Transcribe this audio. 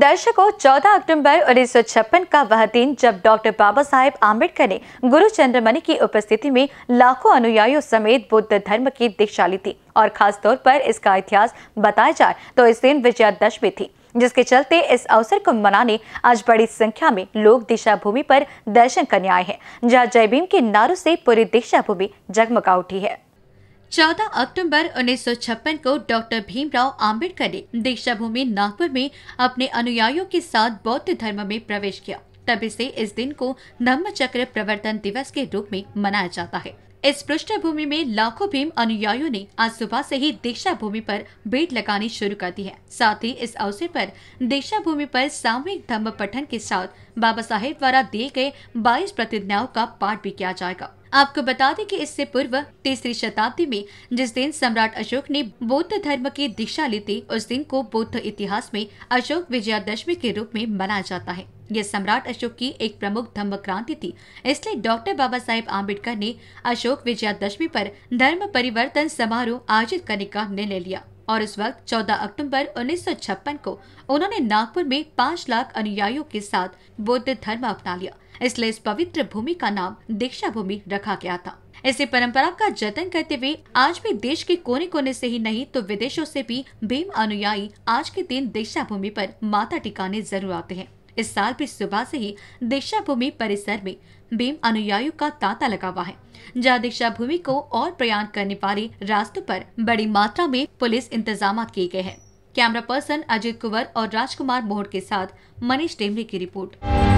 दर्शकों 14 अक्टूबर उन्नीस का वह दिन जब डॉक्टर बाबा साहेब आम्बेडकर ने गुरु चंद्रमणि की उपस्थिति में लाखों अनुयायियों समेत बुद्ध धर्म की दीक्षा ली थी और खास तौर पर इसका इतिहास बताया जाए तो इस दिन विजयादशमी थी जिसके चलते इस अवसर को मनाने आज बड़ी संख्या में लोग दीक्षा भूमि पर दर्शन करने आए हैं जहाँ जय भीम के नारों से पूरी दीक्षा भूमि जगमगा उठी है 14 अक्टूबर 1956 को डॉक्टर भीमराव आम्बेडकर ने दीक्षा भूमि नागपुर में अपने अनुयायियों के साथ बौद्ध धर्म में प्रवेश किया तब से इस दिन को धम्म चक्र प्रवर्तन दिवस के रूप में मनाया जाता है इस पृष्ठभूमि में लाखों भीम अनुयायियों ने आज सुबह से ही दीक्षा भूमि पर बेट लगानी शुरू कर दी है साथ ही इस अवसर पर दीक्षा भूमि पर सामूहिक धम्म पठन के साथ बाबा साहेब द्वारा दिए गए 22 प्रतिज्ञाओं का पाठ भी किया जाएगा आपको बता दें कि इससे पूर्व तीसरी शताब्दी में जिस दिन सम्राट अशोक ने बौद्ध धर्म की दीक्षा ली थी उस दिन को बौद्ध इतिहास में अशोक विजयादशमी के रूप में मनाया जाता है यह सम्राट अशोक की एक प्रमुख धर्म क्रांति थी इसलिए डॉक्टर बाबा साहेब आम्बेडकर ने अशोक विजयादशमी पर धर्म परिवर्तन समारोह आयोजित करने का निर्णय लिया और इस वक्त 14 अक्टूबर उन्नीस को उन्होंने नागपुर में पाँच लाख अनुयायियों के साथ बौद्ध धर्म अपना लिया इसलिए इस पवित्र भूमि का नाम दीक्षा भूमि रखा गया था इसी परंपरा का जतन करते हुए आज भी देश के कोने कोने से ही नहीं तो विदेशों से भी भीम अनुयायी आज के दिन दीक्षा भूमि पर माता टिकाने जरूर आते हैं इस साल भी सुबह से ही दीक्षा भूमि परिसर में भीम अनुयायियों का तांता लगा हुआ है जहाँ दीक्षा भूमि को और प्रयाण करने वाले रास्तों पर बड़ी मात्रा में पुलिस इंतजाम किए गए हैं कैमरा पर्सन अजय कुंवर और राजकुमार मोहड़ के साथ मनीष टेमरे की रिपोर्ट